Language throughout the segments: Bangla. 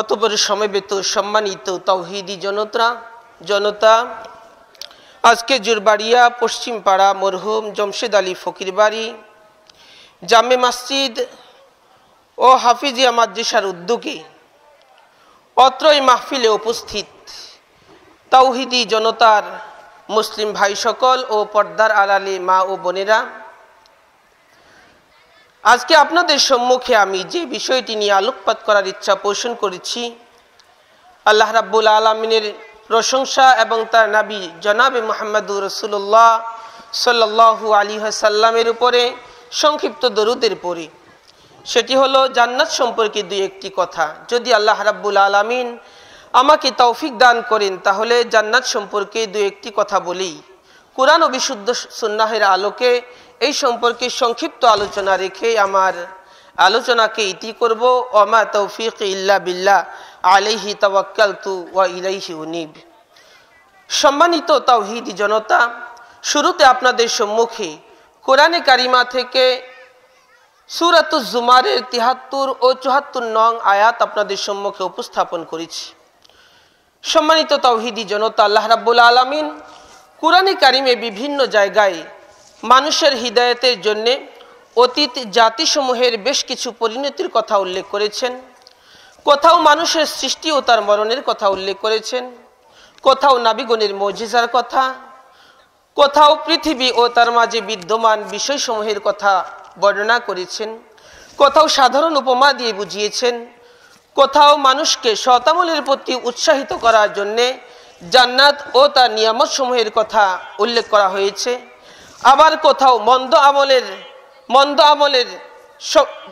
অতপর সমবেত সম্মানিত তৌহিদি জনতা জনতা আজকে জুরবাড়িয়া পশ্চিমপাড়া মরহুম জমশেদ আলী ফকির বাড়ি জামে মসজিদ ও হাফিজিয়া মাদ্রিসার উদ্যোগে অত্রই মাহফিলে উপস্থিত তাওহিদি জনতার মুসলিম ভাই সকল ও পর্দার আড়ালে মা ও বোনেরা আজকে আপনাদের সম্মুখে আমি যে বিষয়টি নিয়ে আলোকপাত করার ইচ্ছা পোষণ করেছি আল্লাহ রাব্বুল আলমিনের প্রশংসা এবং তার নাবি জনাবে মোহাম্মদুর রসুল্লাহ সাল্লাহ আলী সাল্লামের উপরে সংক্ষিপ্ত দরুদের পরে সেটি হলো জান্নাত সম্পর্কে দুই একটি কথা যদি আল্লাহ রাব্বুল আলমিন আমাকে তৌফিক দান করেন তাহলে জান্নাত সম্পর্কে দু একটি কথা বলি কোরআন ও বিশুদ্ধ সন্ন্যাহের আলোকে এই সম্পর্কে সংক্ষিপ্ত আলোচনা রেখে আমার আলোচনাকে ইতি করব অমা তৌফিক ইল্লা বিল্লা আলহি তওয়াক্কাল তু ওয়া ইলাইহি উনিব সম্মানিত তাওহিদ জনতা শুরুতে আপনাদের সম্মুখে কোরআনে কারিমা থেকে সুরাতুজ জুমারের তিহাত্তর ও চুহাত্তর নং আয়াত আপনাদের সম্মুখে উপস্থাপন করেছি সম্মানিত তাওহিদি জনতা আল্লাহ রাবুল আলমিন কোরআনে কারিমে বিভিন্ন জায়গায় মানুষের হৃদায়তের জন্যে অতীত জাতিসমূহের বেশ কিছু পরিণতির কথা উল্লেখ করেছেন কোথাও মানুষের সৃষ্টি ও তার মরণের কথা উল্লেখ করেছেন কোথাও নাবিগণের মজিজার কথা কোথাও পৃথিবী ও তার মাঝে বিদ্যমান বিষয়সমূহের কথা বর্ণনা করেছেন কোথাও সাধারণ উপমা দিয়ে বুঝিয়েছেন কোথাও মানুষকে শতামলের প্রতি উৎসাহিত করার জন্যে জান্নাত ও তার নিয়ামতসমূহের কথা উল্লেখ করা হয়েছে আবার কোথাও মন্দ আমলের মন্দ আমলের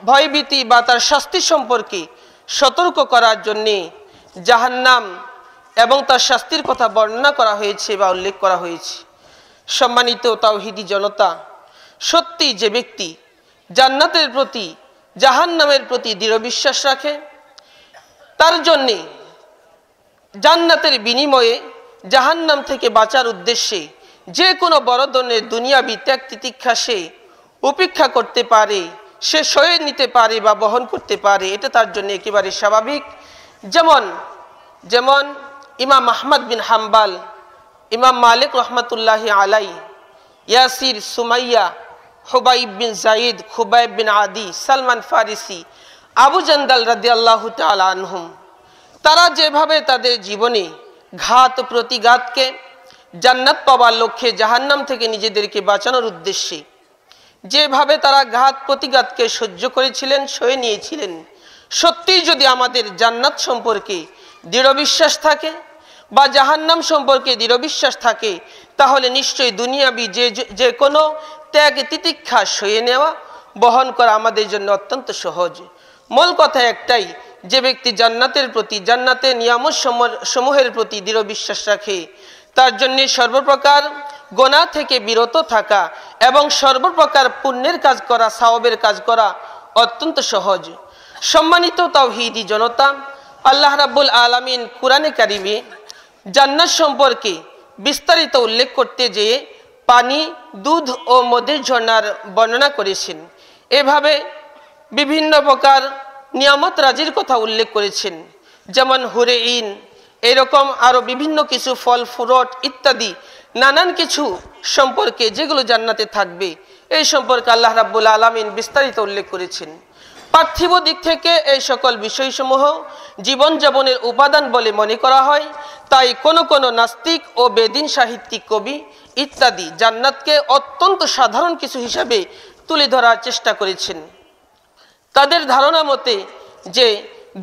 ভয়ভীতি বা তার শাস্তি সম্পর্কে সতর্ক করার জন্যে জাহান্নাম এবং তার শাস্তির কথা বর্ণনা করা হয়েছে বা উল্লেখ করা হয়েছে সম্মানিত তাওহিদি জনতা সত্যি যে ব্যক্তি জান্নাতের প্রতি জাহান্নামের প্রতি দৃঢ় বিশ্বাস রাখে তার জন্যে জান্নাতের বিনিময়ে জাহান্নাম থেকে বাঁচার উদ্দেশ্যে যে কোনো বড় ধরনের দুনিয়াবি ত্যাগ তিতিক্ষা সে উপেক্ষা করতে পারে সে সয়ে নিতে পারে বা বহন করতে পারে এটা তার জন্য একেবারে স্বাভাবিক যেমন যেমন ইমাম মাহমদ বিন হাম্বাল ইমাম মালিক রহমতুল্লাহ আলাই ইয়াসির সুমাইয়া হুবাইব বিন জাইদ খুবাইব বিন আদি সালমান ফারিসি আবু জন্দাল রাদি আল্লাহ আনহুম তারা যেভাবে তাদের জীবনে ঘাত প্রতিঘাতকে জান্নাত পাবার লক্ষ্যে জাহান্নাম থেকে নিজেদেরকে বাঁচানোর উদ্দেশ্যে যেভাবে তারা ঘাত প্রতিঘাতকে সহ্য করেছিলেন সয়ে নিয়েছিলেন সত্যিই যদি আমাদের জান্নাত সম্পর্কে দৃঢ় বিশ্বাস থাকে বা জাহান্নাম সম্পর্কে দৃঢ় বিশ্বাস থাকে তাহলে নিশ্চয়ই দুনিয়াবি যে যে কোনো ত্যাগ তিতিক্ষা সয়ে নেওয়া বহন করা আমাদের জন্য অত্যন্ত সহজ মূল কথা একটাই যে ব্যক্তি জান্নাতের প্রতি জান্নাতের নিয়ামত সমূহের প্রতি দৃঢ় বিশ্বাস রাখে তার জন্য সর্বপ্রকার গোনা থেকে বিরত থাকা এবং সর্বপ্রকার পুণ্যের কাজ করা সাওবের কাজ করা অত্যন্ত সহজ সম্মানিত তাওহিদি জনতা আল্লাহ রাব্বুল আলমিন কুরআনে কারিমে জান্নাত সম্পর্কে বিস্তারিত উল্লেখ করতে যেয়ে পানি দুধ ও মদের ঝর্ণার বর্ণনা করেছেন এভাবে বিভিন্ন প্রকার নিয়ামত রাজির কথা উল্লেখ করেছেন যেমন হুরে ইন এরকম আরও বিভিন্ন কিছু ফল ফুরট ইত্যাদি নানান কিছু সম্পর্কে যেগুলো জান্নাতে থাকবে এই সম্পর্কে আল্লাহ রাব্বুল আলমিন বিস্তারিত উল্লেখ করেছেন পার্থিব দিক থেকে এই সকল বিষয়সমূহ জীবনযাপনের উপাদান বলে মনে করা হয় তাই কোনো কোনো নাস্তিক ও বেদিন সাহিত্যিক কবি ইত্যাদি জান্নাতকে অত্যন্ত সাধারণ কিছু হিসাবে তুলে ধরার চেষ্টা করেছেন তাদের ধারণা মতে যে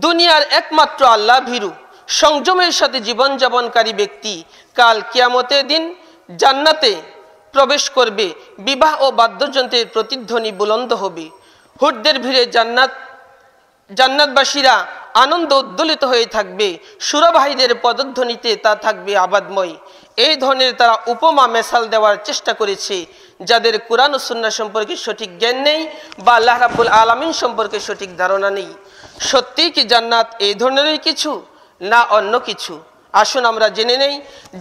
দুনিয়ার একমাত্র আল্লাহ ভীরু সংযমের সাথে জীবনযাপনকারী ব্যক্তি কাল কিয়ামতের দিন জান্নাতে প্রবেশ করবে বিবাহ ও বাদ্যযন্ত্রের প্রতিধ্বনি বুলন্দ হবে হুটদের ভিড়ে জান্নাত জান্নাতবাসীরা আনন্দ উদ্দোলিত হয়ে থাকবে সুরবাহীদের পদধ্বনিতে তা থাকবে আবাদময় এই ধরনের তারা উপমা মেসাল দেওয়ার চেষ্টা করেছে যাদের কোরআন ও সুন্না সম্পর্কে সঠিক জ্ঞান নেই বা আল্লাহ রাবুল আলমিন সম্পর্কে সঠিক ধারণা নেই সত্যিই কি জান্নাত এই ধরনেরই কিছু না অন্য কিছু আসুন আমরা জেনে নেই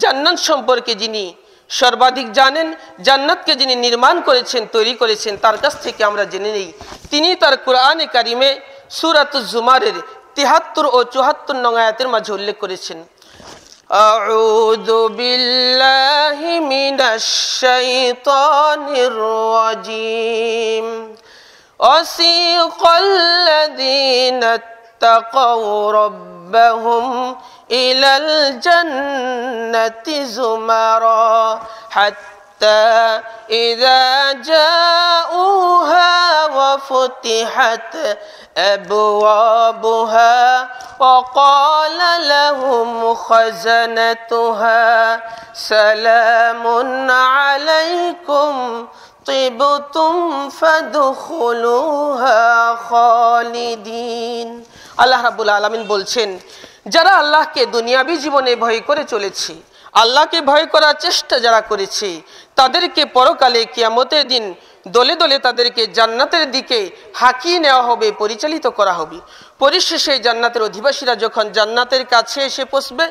জান্নাত সম্পর্কে যিনি সর্বাধিক জানেন জান্নাতকে যিনি নির্মাণ করেছেন তৈরি করেছেন তার কাছ থেকে আমরা জেনে নেই তিনি তার কোরআনে কারিমে সুরাত জুমারের তিহাত্তর ও চুহাত্তর নঙ্গায়াতের মাঝে উল্লেখ করেছেন অসি بالله তক الشيطان ربهم إلى الجنة زمرا حتى إذا جاءوها وفتحت أبوابها وقال لهم خزنتها سلام عليكم طبتم فادخلوها خالدين আল্লাহ রাবুল আলমিন বলছেন যারা আল্লাহকে দুনিয়াবি জীবনে ভয় করে চলেছে আল্লাহকে ভয় করার চেষ্টা যারা করেছে তাদেরকে পরকালে কিয়ামতের দিন দলে দলে তাদেরকে জান্নাতের দিকে হাঁকিয়ে নেওয়া হবে পরিচালিত করা হবে পরিশেষে জান্নাতের অধিবাসীরা যখন জান্নাতের কাছে এসে পৌঁছবে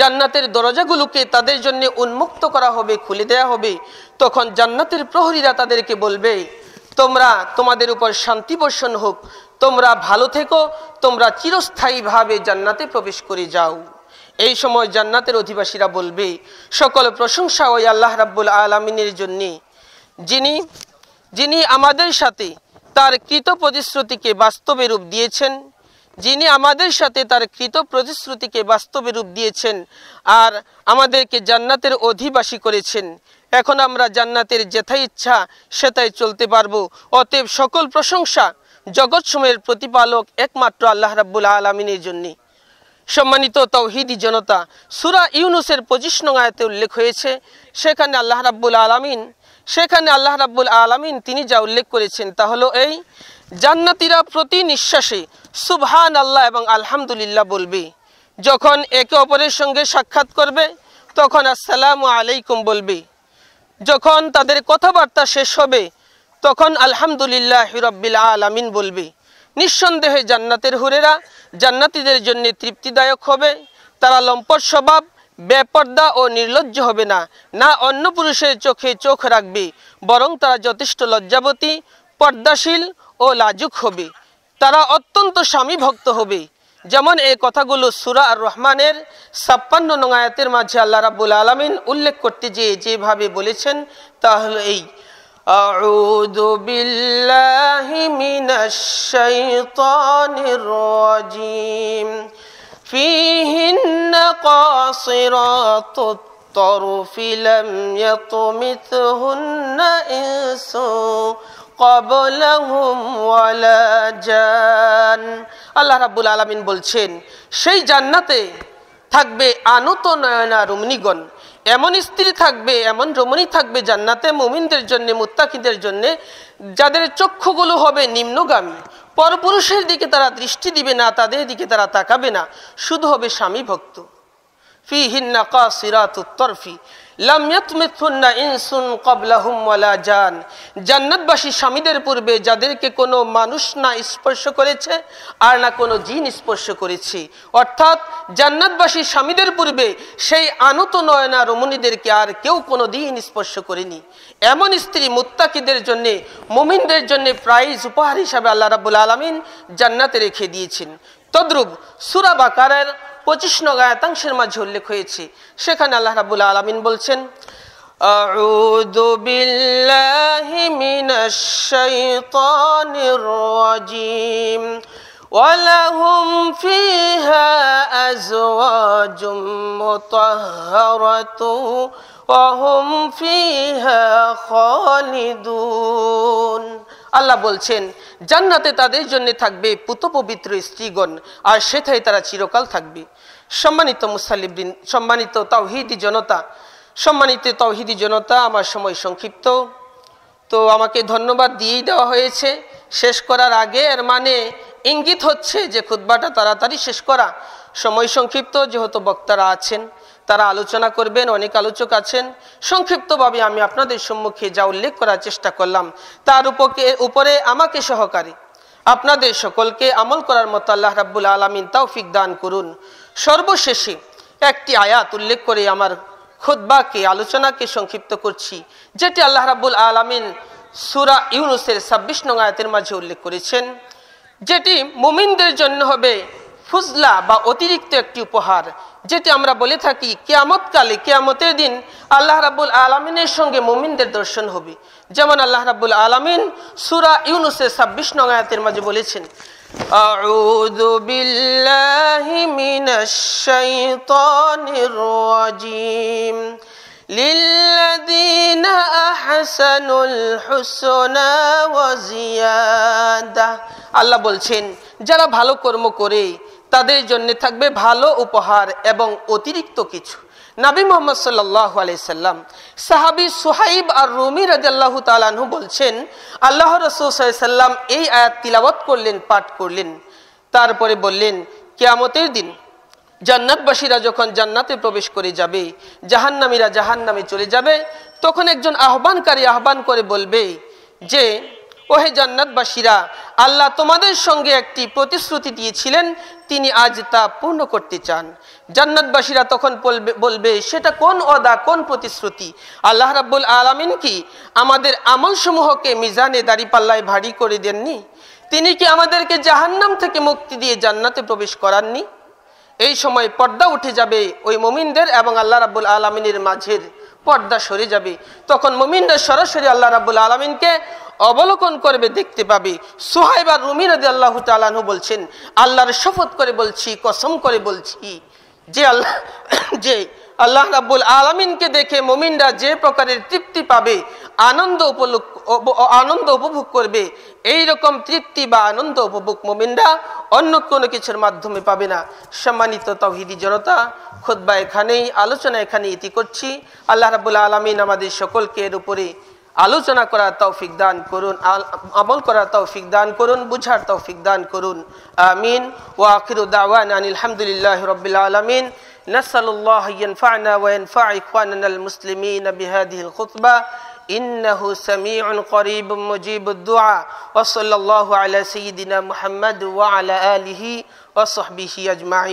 জান্নাতের দরজাগুলোকে তাদের জন্য উন্মুক্ত করা হবে খুলে দেয়া হবে তখন জান্নাতের প্রহরীরা তাদেরকে বলবে তোমরা তোমাদের উপর শান্তি বর্ষণ হোক তোমরা ভালো থেকো তোমরা চিরস্থায়ীভাবে জান্নাতে প্রবেশ করে যাও এই সময় জান্নাতের অধিবাসীরা বলবে সকল প্রশংসা ওই আল্লাহ রাব্বুল আলমিনের জন্যে যিনি যিনি আমাদের সাথে তার কৃত প্রতিশ্রুতিকে বাস্তবে রূপ দিয়েছেন যিনি আমাদের সাথে তার কৃত প্রতিশ্রুতিকে বাস্তবে রূপ দিয়েছেন আর আমাদেরকে জান্নাতের অধিবাসী করেছেন এখন আমরা জান্নাতের যেথাই ইচ্ছা সেথায় চলতে পারবো অতএব সকল প্রশংসা সময়ের প্রতিপালক একমাত্র আল্লাহ রাব্বুল আলমিনের জন্যে সম্মানিত তৌহিদি জনতা সুরা ইউনুসের পঁচিশ আয়াতে উল্লেখ হয়েছে সেখানে আল্লাহ রাব্বুল আলমিন সেখানে আল্লাহ রাব্বুল আলমিন তিনি যা উল্লেখ করেছেন তা হলো এই জান্নাতিরা প্রতি নিঃশ্বাসে সুবহান আল্লাহ এবং আলহামদুলিল্লাহ বলবে যখন একে অপরের সঙ্গে সাক্ষাৎ করবে তখন আসসালামু আলাইকুম বলবে যখন তাদের কথাবার্তা শেষ হবে তখন আলহামদুলিল্লাহ হিরব্বিল আলামিন বলবে নিঃসন্দেহে জান্নাতের হুরেরা জান্নাতিদের জন্য তৃপ্তিদায়ক হবে তারা লম্পট স্বভাব বেপর্দা ও নির্লজ্জ হবে না না অন্য পুরুষের চোখে চোখ রাখবে বরং তারা যথেষ্ট লজ্জাবতী পর্দাশীল ও লাজুক হবে তারা অত্যন্ত স্বামী ভক্ত হবে যেমন এই কথাগুলো সুরা আর রহমানের ছাপ্পান্ন নঙ্গায়াতের মাঝে আল্লাহ রাবুল আলমিন উল্লেখ করতে যেয়ে যেভাবে বলেছেন তাহলে এই أعوذ بالله من الشيطان الرجيم فيهن قاصرات الطرف لم يطمثهن إنس قبلهم ولا جان الله رب العالمين বলছেন شي জান্নাতে থাকবে আনত নয়না রমণীগণ এমন স্ত্রী থাকবে এমন রমণী থাকবে জান্নাতে মোমিনদের জন্য মুত্তাকিদের জন্য যাদের চক্ষুগুলো হবে নিম্নগামী পরপুরুষের দিকে তারা দৃষ্টি দিবে না তাদের দিকে তারা তাকাবে না শুধু হবে স্বামী ভক্ত ফি হিন্না কা সিরাত জান্নাতবাসী স্বামীদের পূর্বে যাদেরকে কোনো মানুষ না স্পর্শ করেছে আর না কোনো জিন স্পর্শ করেছি অর্থাৎ জান্নাতবাসী স্বামীদের পূর্বে সেই আনত নয়না রমণীদেরকে আর কেউ কোনো দিন স্পর্শ করেনি এমন স্ত্রী মুত্তাকিদের জন্য মোমিনদের জন্য প্রাইজ উপহার হিসাবে আল্লাহ রাবুল আলমিন জান্নাতে রেখে দিয়েছেন তদ্রুপ সুরা বাকারের পঁচিশ নগায়াতাংশের মাঝে উল্লেখ হয়েছে সেখানে আল্লাহ রাবুল আলমিন বলছেন أعوذ بالله من الشيطان الرجيم ولهم فيها أزواج مطهرة وهم فيها خالدون আল্লাহ বলছেন জান্নাতে তাদের জন্য থাকবে পুত পবিত্র স্ত্রীগণ আর সেথায় তারা চিরকাল থাকবে সম্মানিত মুসালিবিন সম্মানিত তাওহিদি জনতা সম্মানিত তাওহিদি জনতা আমার সময় সংক্ষিপ্ত তো আমাকে ধন্যবাদ দিয়েই দেওয়া হয়েছে শেষ করার আগে এর মানে ইঙ্গিত হচ্ছে যে খুদ্বাটা তাড়াতাড়ি শেষ করা সময় সংক্ষিপ্ত যেহেতু বক্তারা আছেন তারা আলোচনা করবেন অনেক আলোচক আছেন সংক্ষিপ্তভাবে আমি আপনাদের সম্মুখে যা উল্লেখ করার চেষ্টা করলাম তার উপকে উপরে আমাকে সহকারী আপনাদের সকলকে আমল করার মতো আল্লাহ রাব্বুল আলমিন তৌফিক দান করুন সর্বশেষে একটি আয়াত উল্লেখ করে আমার খোদ্বাকে আলোচনাকে সংক্ষিপ্ত করছি যেটি আল্লাহ রাব্বুল আলমিন সুরা ইউনুসের ছাব্বিশ নং আয়াতের মাঝে উল্লেখ করেছেন যেটি মুমিনদের জন্য হবে ফুজলা বা অতিরিক্ত একটি উপহার যেটি আমরা বলে থাকি কেয়ামতকালে কেয়ামতের দিন আল্লাহ রাবুল আলমিনের সঙ্গে মুমিনদের দর্শন হবে যেমন আল্লাহ রাবুল আলমিন সুরা ইউনুসের ছাব্বিশ নগায়াতের মাঝে বলেছেন أعوذ بالله من الشيطان الرجيم للذين أحسنوا الحسنى وزيادة আল্লাহ বলছেন যারা ভালো কর্ম করে তাদের জন্য থাকবে ভালো উপহার এবং অতিরিক্ত কিছু নাবী মোহাম্মদ সাল্লাহ আলাইসাল্লাম সাহাবি সোহাইব আর রুমি রাজু তালু বলছেন আল্লাহ রসুল্লাম এই আয়াত তিলাবত করলেন পাঠ করলেন তারপরে বললেন কেয়ামতের দিন জান্নাতবাসীরা যখন জান্নাতে প্রবেশ করে যাবে জাহান্নামীরা জাহান্নামে চলে যাবে তখন একজন আহ্বানকারী আহ্বান করে বলবে যে ওহে জান্নাতবাসীরা আল্লাহ তোমাদের সঙ্গে একটি প্রতিশ্রুতি দিয়েছিলেন তিনি আজ তা পূর্ণ করতে চান জান্নাতবাসীরা তখন বলবে বলবে সেটা কোন অদা কোন প্রতিশ্রুতি আল্লাহ রাব্বুল আলমিন কি আমাদের আমলসমূহকে মিজানে দাঁড়িপাল্লায় ভারী করে দেননি তিনি কি আমাদেরকে জাহান্নাম থেকে মুক্তি দিয়ে জান্নাতে প্রবেশ করাননি এই সময় পর্দা উঠে যাবে ওই মমিনদের এবং আল্লাহ রাবুল আলমিনের মাঝের পর্দা সরে যাবে তখন মুমিনরা সরাসরি আল্লাহ রাবুল আলমিনকে অবলোকন করবে দেখতে পাবে সোহাইবার রুমি রদি আল্লাহ তালু বলছেন আল্লাহর শপথ করে বলছি কসম করে বলছি যে আল্লাহ যে আল্লাহ রাবুল আলমিনকে দেখে মোমিনরা যে প্রকারের তৃপ্তি পাবে আনন্দ উপলক্ষ আনন্দ উপভোগ করবে এই রকম তৃপ্তি বা আনন্দ উপভোগ মোমিনরা অন্য কোনো কিছুর মাধ্যমে পাবে না সম্মানিত তহিদি জনতা খোদ্া এখানেই আলোচনা এখানে ইতি করছি আল্লাহ রাবুল আলমিন আমাদের সকলকে এর উপরে আলোচনা করার তৌফিক দান করুন আমল করার তৌফিক দান করুন বুঝার তৌফিক দান করুন আমিন ওয়া আখিরু দাওয়ানা আনিল হামদুলিল্লাহি রাব্বিল আলামিন نسأل الله ينفعنا وينفع إخواننا المسلمين بهذه الخطبة إنه سميع قريب مجيب الدعاء وصلى الله على سيدنا محمد وعلى آله وصحبه أجمعين